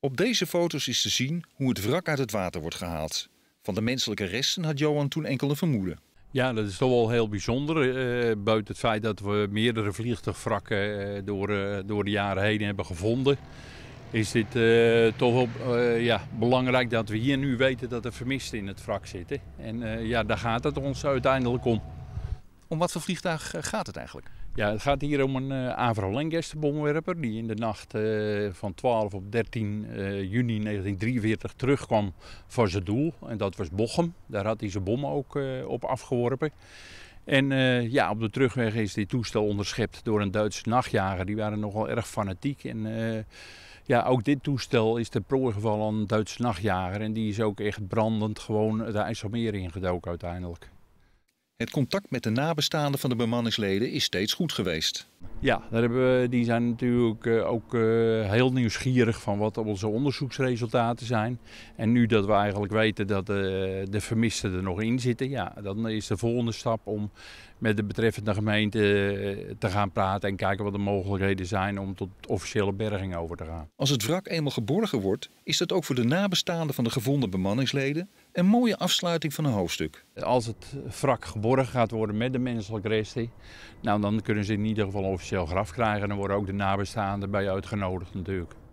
Op deze foto's is te zien hoe het wrak uit het water wordt gehaald. Van de menselijke resten had Johan toen enkele vermoeden. Ja, dat is toch wel heel bijzonder. Eh, buiten het feit dat we meerdere vliegtuigwrakken eh, door, eh, door de jaren heen hebben gevonden. Is dit toch wel ja, belangrijk dat we hier nu weten dat er vermisten in het wrak zitten. En ja, daar gaat het ons uiteindelijk om. Om wat voor vliegtuig gaat het eigenlijk? Ja, het gaat hier om een uh, Avro Lancaster bomwerper die in de nacht eh, van 12 op 13 eh, juni 1943 terugkwam van zijn doel. En dat was Bochum. Daar had hij zijn bom ook op afgeworpen. En ja, op de terugweg is dit toestel onderschept door een Duitse nachtjager. Die waren nogal erg fanatiek. En ja, ook dit toestel is ter prooi gevallen aan een Duitse nachtjager. En die is ook echt brandend gewoon de IJsselmeer ingedoken uiteindelijk. Het contact met de nabestaanden van de bemanningsleden is steeds goed geweest. Ja, daar hebben we, die zijn natuurlijk eh, ook eh, heel nieuwsgierig van wat onze onderzoeksresultaten zijn. En nu dat we eigenlijk weten dat de, eh, de vermisten er nog in zitten, ja, dan is de volgende stap om met de betreffende gemeente te gaan praten en kijken wat de mogelijkheden zijn om tot officiële berging over te gaan. Als het wrak eenmaal geborgen wordt, is dat ook voor de nabestaanden van de gevonden bemanningsleden een mooie afsluiting van een hoofdstuk. Als het wrak geborgen gaat worden met de menselijke resten, nou, dan kunnen ze in ieder geval officieel officieel graf krijgen. En dan worden ook de nabestaanden bij uitgenodigd natuurlijk.